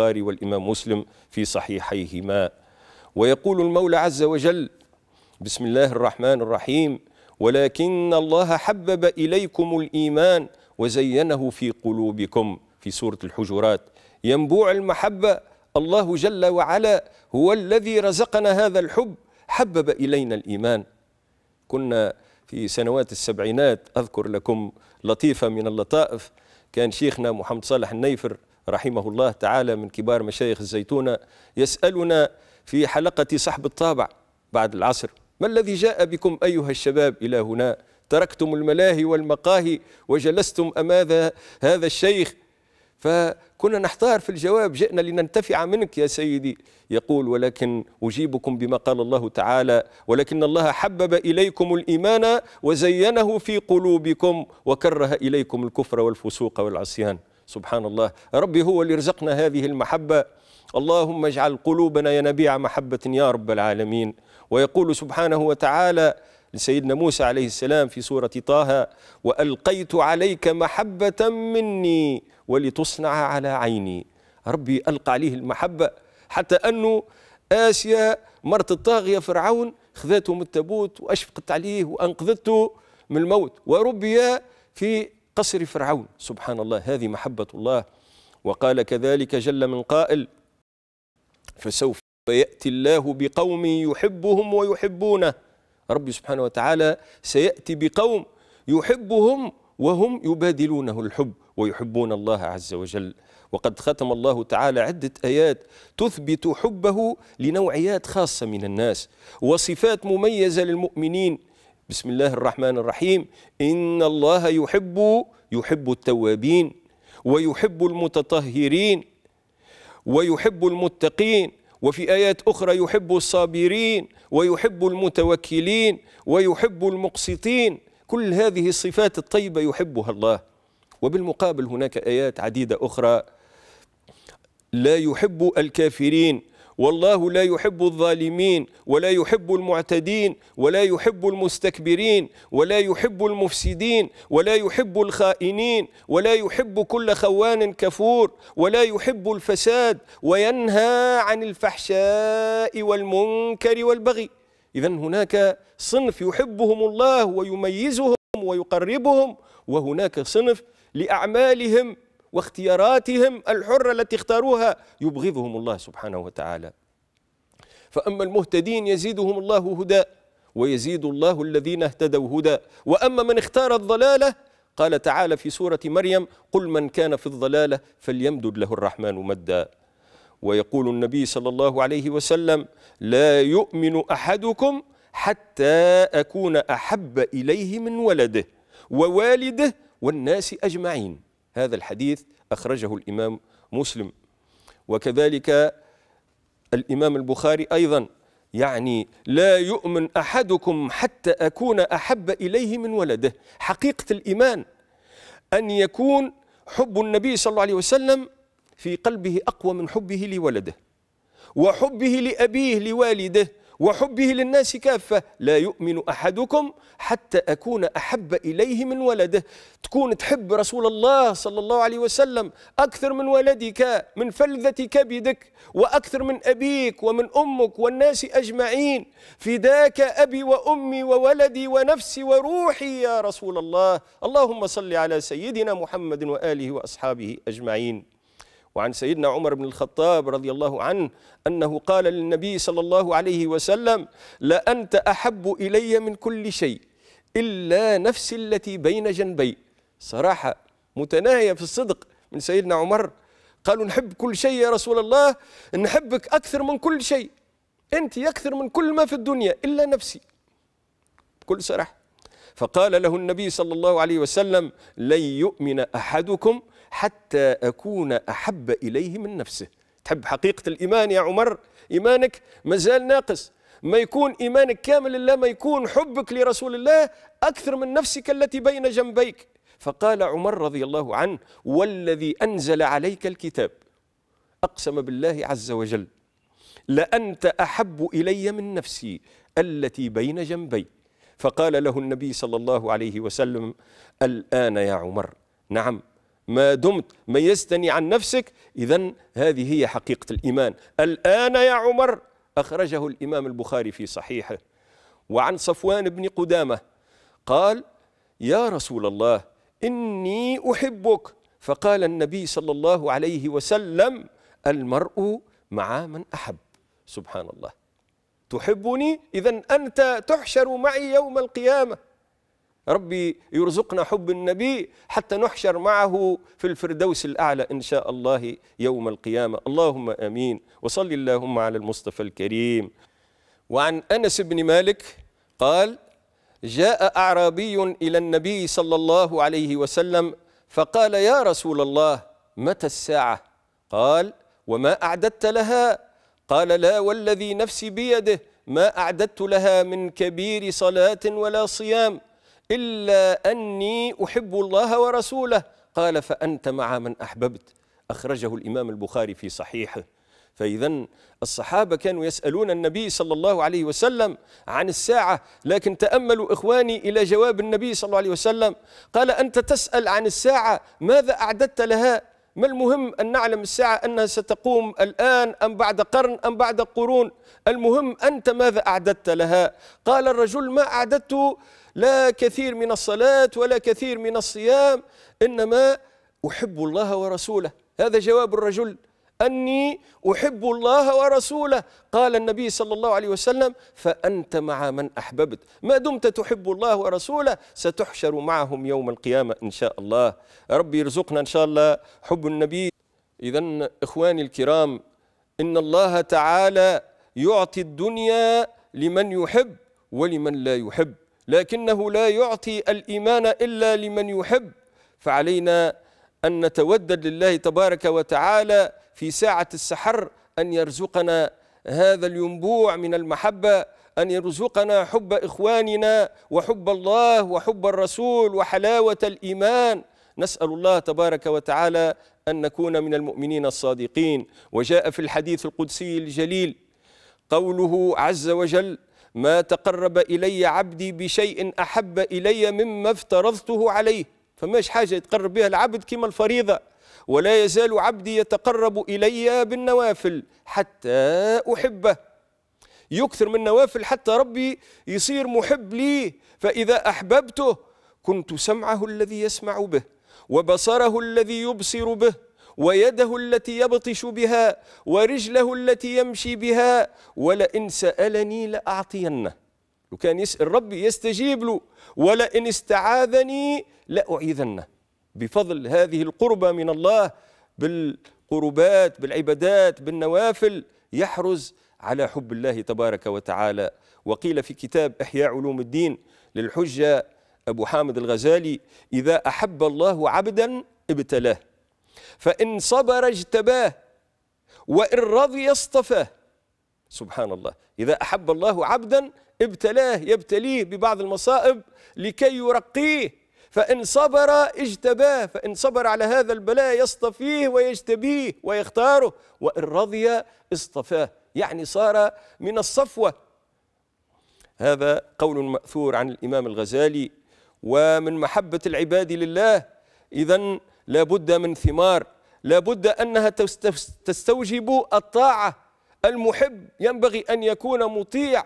البخاري والإمام مسلم في صحيحيهما ويقول المولى عز وجل بسم الله الرحمن الرحيم ولكن الله حبب إليكم الإيمان وزينه في قلوبكم في سورة الحجرات ينبوع المحبة الله جل وعلا هو الذي رزقنا هذا الحب حبب إلينا الإيمان كنا في سنوات السبعينات أذكر لكم لطيفة من اللطائف كان شيخنا محمد صالح النيفر رحمه الله تعالى من كبار مشايخ الزيتونة يسألنا في حلقة صحب الطابع بعد العصر ما الذي جاء بكم أيها الشباب إلى هنا تركتم الملاهي والمقاهي وجلستم أمام هذا الشيخ فكنا نحتار في الجواب جئنا لننتفع منك يا سيدي يقول ولكن أجيبكم بما قال الله تعالى ولكن الله حبب إليكم الإيمان وزينه في قلوبكم وكره إليكم الكفر والفسوق والعصيان سبحان الله ربي هو اللي رزقنا هذه المحبة اللهم اجعل قلوبنا ينابيع محبة يا رب العالمين ويقول سبحانه وتعالى لسيدنا موسى عليه السلام في سورة طه وألقيت عليك محبة مني ولتصنع على عيني ربي ألقى عليه المحبة حتى أنه آسيا مرت الطاغية فرعون خذته من التابوت وأشفقت عليه وأنقذته من الموت وربي في قصر فرعون سبحان الله هذه محبة الله وقال كذلك جل من قائل فسوف يأتي الله بقوم يحبهم ويحبونه ربي سبحانه وتعالى سيأتي بقوم يحبهم وهم يبادلونه الحب ويحبون الله عز وجل وقد ختم الله تعالى عدة آيات تثبت حبه لنوعيات خاصة من الناس وصفات مميزة للمؤمنين بسم الله الرحمن الرحيم إن الله يحب يحب التوابين ويحب المتطهرين ويحب المتقين وفي آيات أخرى يحب الصابرين ويحب المتوكلين ويحب المقسطين كل هذه الصفات الطيبة يحبها الله وبالمقابل هناك آيات عديدة أخرى لا يحب الكافرين والله لا يحب الظالمين ولا يحب المعتدين ولا يحب المستكبرين ولا يحب المفسدين ولا يحب الخائنين ولا يحب كل خوان كفور ولا يحب الفساد وينهى عن الفحشاء والمنكر والبغي إذا هناك صنف يحبهم الله ويميزهم ويقربهم وهناك صنف لأعمالهم واختياراتهم الحرة التي اختاروها يبغضهم الله سبحانه وتعالى فأما المهتدين يزيدهم الله هدى ويزيد الله الذين اهتدوا هدى وأما من اختار الضلالة قال تعالى في سورة مريم قل من كان في الضلالة فليمدد له الرحمن مدا ويقول النبي صلى الله عليه وسلم لا يؤمن أحدكم حتى أكون أحب إليه من ولده ووالده والناس أجمعين هذا الحديث أخرجه الإمام مسلم وكذلك الإمام البخاري أيضا يعني لا يؤمن أحدكم حتى أكون أحب إليه من ولده حقيقة الإيمان أن يكون حب النبي صلى الله عليه وسلم في قلبه أقوى من حبه لولده وحبه لأبيه لوالده وحبه للناس كافة لا يؤمن أحدكم حتى أكون أحب إليه من ولده تكون تحب رسول الله صلى الله عليه وسلم أكثر من ولدك من فلذة كبدك وأكثر من أبيك ومن أمك والناس أجمعين فداك أبي وأمي وولدي ونفسي وروحي يا رسول الله اللهم صل على سيدنا محمد وآله وأصحابه أجمعين وعن سيدنا عمر بن الخطاب رضي الله عنه أنه قال للنبي صلى الله عليه وسلم لأنت أحب إلي من كل شيء إلا نفسي التي بين جنبي صراحة متناهية في الصدق من سيدنا عمر قالوا نحب كل شيء يا رسول الله نحبك أكثر من كل شيء أنت أكثر من كل ما في الدنيا إلا نفسي بكل صراحة فقال له النبي صلى الله عليه وسلم لن يؤمن أحدكم حتى أكون أحب إليه من نفسه تحب حقيقة الإيمان يا عمر إيمانك مازال ناقص ما يكون إيمانك كامل إلا ما يكون حبك لرسول الله أكثر من نفسك التي بين جنبيك فقال عمر رضي الله عنه والذي أنزل عليك الكتاب أقسم بالله عز وجل لأنت أحب إلي من نفسي التي بين جنبي فقال له النبي صلى الله عليه وسلم الآن يا عمر نعم ما دمت ميزتني عن نفسك إذا هذه هي حقيقة الإيمان الآن يا عمر أخرجه الإمام البخاري في صحيحه وعن صفوان بن قدامة قال يا رسول الله إني أحبك فقال النبي صلى الله عليه وسلم المرء مع من أحب سبحان الله تحبني إذا أنت تحشر معي يوم القيامة ربي يرزقنا حب النبي حتى نحشر معه في الفردوس الأعلى إن شاء الله يوم القيامة اللهم أمين وصلي اللهم على المصطفى الكريم وعن أنس بن مالك قال جاء أعرابي إلى النبي صلى الله عليه وسلم فقال يا رسول الله متى الساعة قال وما أعددت لها قال لا والذي نفسي بيده ما أعددت لها من كبير صلاة ولا صيام إلا أني أحب الله ورسوله قال فأنت مع من أحببت أخرجه الإمام البخاري في صحيحه فإذا الصحابة كانوا يسألون النبي صلى الله عليه وسلم عن الساعة لكن تأملوا إخواني إلى جواب النبي صلى الله عليه وسلم قال أنت تسأل عن الساعة ماذا أعددت لها ما المهم أن نعلم الساعة أنها ستقوم الآن أم بعد قرن أم بعد قرون المهم أنت ماذا أعددت لها قال الرجل ما أعددت لا كثير من الصلاة ولا كثير من الصيام إنما أحب الله ورسوله هذا جواب الرجل أني أحب الله ورسوله قال النبي صلى الله عليه وسلم فأنت مع من أحببت ما دمت تحب الله ورسوله ستحشر معهم يوم القيامة إن شاء الله ربي يرزقنا إن شاء الله حب النبي إذا إخواني الكرام إن الله تعالى يعطي الدنيا لمن يحب ولمن لا يحب لكنه لا يعطي الإيمان إلا لمن يحب فعلينا أن نتودد لله تبارك وتعالى في ساعة السحر أن يرزقنا هذا الينبوع من المحبة أن يرزقنا حب إخواننا وحب الله وحب الرسول وحلاوة الإيمان نسأل الله تبارك وتعالى أن نكون من المؤمنين الصادقين وجاء في الحديث القدسي الجليل قوله عز وجل ما تقرب إلي عبدي بشيء أحب إلي مما افترضته عليه فماش حاجة يتقرب بها العبد كما الفريضة ولا يزال عبدي يتقرب إلي بالنوافل حتى أحبه يكثر من نوافل حتى ربي يصير محب لي فإذا أحببته كنت سمعه الذي يسمع به وبصره الذي يبصر به ويده التي يبطش بها ورجله التي يمشي بها ولئن سألني لأعطينه لو كان يسأل ربي يستجيب له ولئن استعاذني لأعيذنه بفضل هذه القربة من الله بالقربات بالعبادات بالنوافل يحرز على حب الله تبارك وتعالى وقيل في كتاب إحياء علوم الدين للحجة أبو حامد الغزالي إذا أحب الله عبدا ابتلاه فإن صبر اجتباه وإن رضي اصطفاه سبحان الله إذا أحب الله عبدا ابتلاه يبتليه ببعض المصائب لكي يرقيه فإن صبر اجتباه فإن صبر على هذا البلاء يصطفيه ويجتبيه ويختاره وإن رضي اصطفاه يعني صار من الصفوة هذا قول مأثور عن الإمام الغزالي ومن محبة العباد لله إذا لابد من ثمار لابد أنها تستوجب الطاعة المحب ينبغي أن يكون مطيع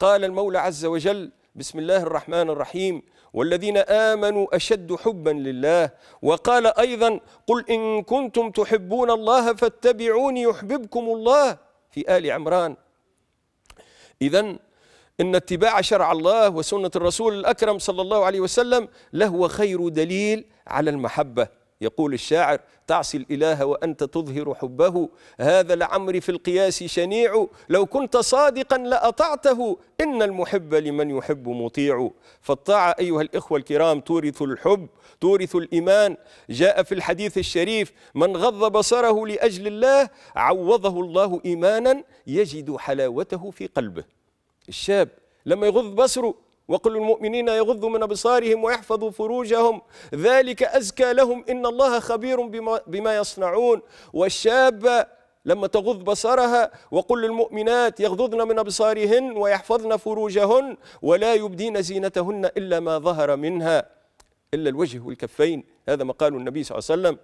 قال المولى عز وجل بسم الله الرحمن الرحيم والذين آمنوا أشد حبا لله وقال أيضا قل إن كنتم تحبون الله فاتبعوني يحببكم الله في آل عمران إذا إن اتباع شرع الله وسنة الرسول الأكرم صلى الله عليه وسلم لهو خير دليل على المحبة يقول الشاعر تعصي الإله وأنت تظهر حبه هذا لعمري في القياس شنيع لو كنت صادقا لأطعته إن المحب لمن يحب مطيع فالطاعة أيها الإخوة الكرام تورث الحب تورث الإيمان جاء في الحديث الشريف من غض بصره لأجل الله عوضه الله إيمانا يجد حلاوته في قلبه الشاب لما يغض بصره وقل المؤمنين يغضوا من أبصارهم ويحفظوا فروجهم ذلك أزكى لهم إن الله خبير بما, بما يصنعون والشاب لما تغض بصرها وقل للمؤمنات يغضضن من أبصارهن ويحفظن فروجهن ولا يبدين زينتهن إلا ما ظهر منها إلا الوجه والكفين هذا ما قاله النبي صلى الله عليه وسلم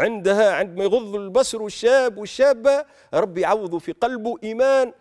عندها عندما يغض البصر الشاب والشابة ربي يعوض في قلبه إيمان